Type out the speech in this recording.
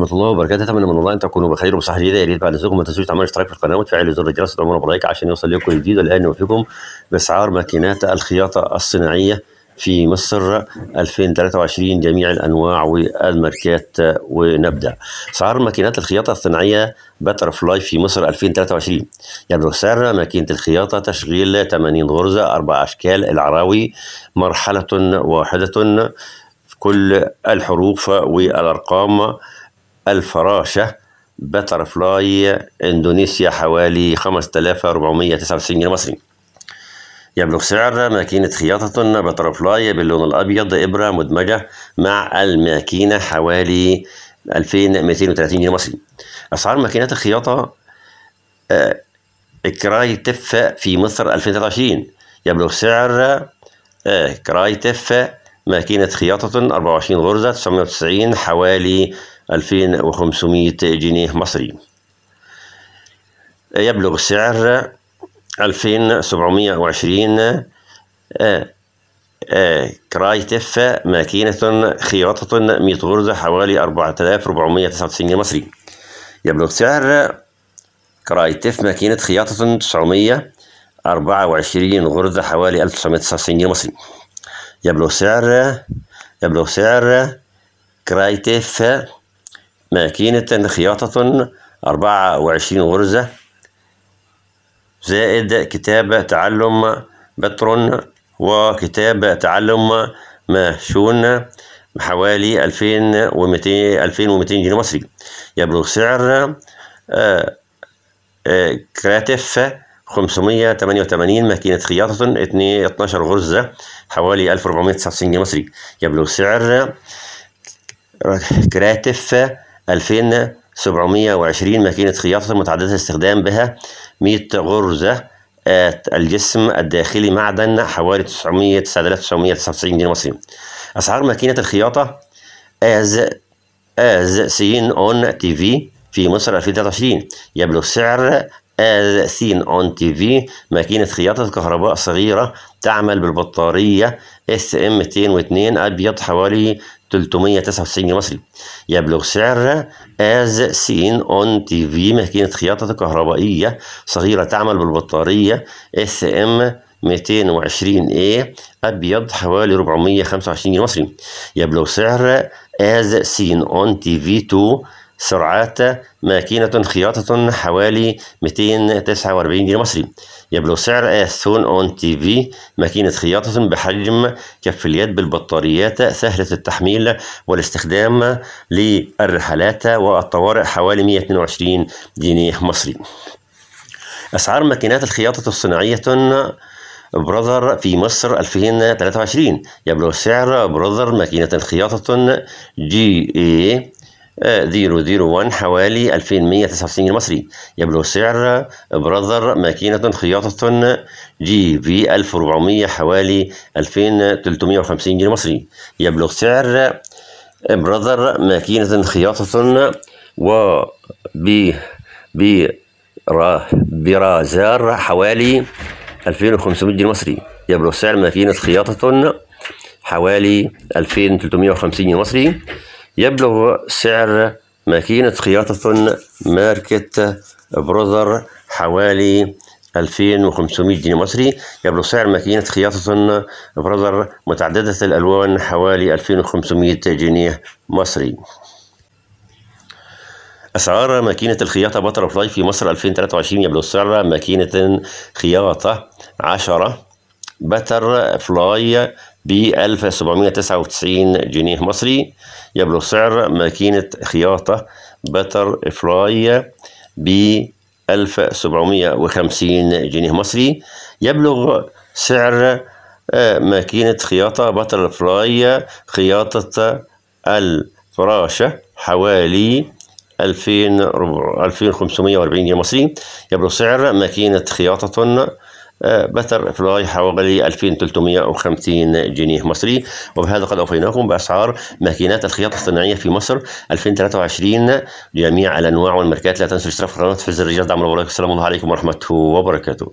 ورحمه الله وبركاته اتمنى من الله ان تكونوا بخير وبصحه جيده يا ريت بعد اذنكم ما تنسوش تعملوا اشتراك في القناه وتفعلوا زر الجرس الامر بلايك عشان يوصل لكم جديد الان نوفيكم باسعار ماكينات الخياطه الصناعيه في مصر 2023 جميع الانواع والماركات ونبدا اسعار ماكينات الخياطه الصناعيه باتر فلاي في مصر 2023 يبلغ سعر ماكينه الخياطه تشغيل 80 غرزه اربع اشكال العراوي مرحله واحده كل الحروف والارقام الفراشة باتر فلاي إندونيسيا حوالي 5499 جنيه مصري يبلغ سعر ماكينة خياطة باتر فلاي باللون الأبيض إبرة مدمجة مع الماكينة حوالي 2230 جنيه مصري أسعار ماكينات الخياطة آه كراي تف في مصر 2023 يبلغ سعر كرايتف آه، كراي تف ماكينة خياطة 24 غرزة 990 حوالي 2500 جنيه مصري يبلغ السعر 2720 آه، آه، كرايتف ماكينة خياطة 100 غرزة حوالي 4499 جنيه مصري يبلغ سعر كرايتف ماكينة خياطة 924 غرزة حوالي 1999 جنيه مصري يبلغ سعر يبلغ سعر كرايتيف ماكينة خياطة أربعة وعشرين غرزة زائد كتاب تعلم بترون وكتاب تعلم ماشون حوالي ألفين ومئتين جنيه مصري يبلغ سعر آه، آه، كراتف 588 ماكينة خياطة 12 غرزة حوالي 1499 جنيه مصري يبلغ سعر كراتف 2720 ماكينة خياطة متعددة الاستخدام بها 100 غرزة آه، الجسم الداخلي معدن حوالي 900 جنيه مصري أسعار ماكينة الخياطة از از سين اون تي في في مصر 2023 يبلغ سعر السين اون تي في ماكينة خياطة كهرباء صغيرة تعمل بالبطارية اس ام 202 ابيض حوالي 399 مصري يبلغ سعر از سين اون تي في ماكينة خياطة كهربائية صغيرة تعمل بالبطارية اس ام 220 اي ابيض حوالي 425 مصري يبلغ سعر از سين اون تي في 2 سرعات ماكينة خياطة حوالي 249 جنيه مصري يبلغ سعر اثون اون تي في ماكينة خياطة بحجم كف اليد بالبطاريات سهلة التحميل والاستخدام للرحلات والطوارئ حوالي 122 جنيه مصري أسعار ماكينات الخياطة الصناعية برذر في مصر 2023 يبلغ سعر برذر ماكينة خياطة جي اي 001 آه، حوالي 2199 جنيه مصري يبلغ سعر براذر ماكينة خياطة جي في 1400 حوالي 2350 جنيه مصري يبلغ سعر براذر ماكينة خياطة و بي را برازار حوالي 2500 جنيه مصري يبلغ سعر ماكينة خياطة حوالي 2350 جنيه مصري يبلغ سعر ماكينة خياطة ماركة بروزر حوالي 2500 جنيه مصري يبلغ سعر ماكينة خياطة بروزر متعددة الألوان حوالي 2500 جنيه مصري أسعار ماكينة الخياطة فلاي في مصر 2023 يبلغ سعر ماكينة خياطة 10 بتر فلاي ب 1799 جنيه مصري يبلغ سعر ماكينة خياطة بتر فراي ب 1750 آه، جنيه مصري يبلغ سعر ماكينة خياطة بتر فراي خياطة الفراشة حوالي 2540 جنيه مصري يبلغ سعر ماكينة خياطة بتر في الغاية حوالي 2350 جنيه مصري وبهذا قد أوفيناكم بأسعار ماكينات الخياطة الصناعية في مصر 2023 جميع الأنواع والماركات لا تنسوا الاشتراك في القناة في زر الجرس دعم الله السلام عليكم ورحمة وبركاته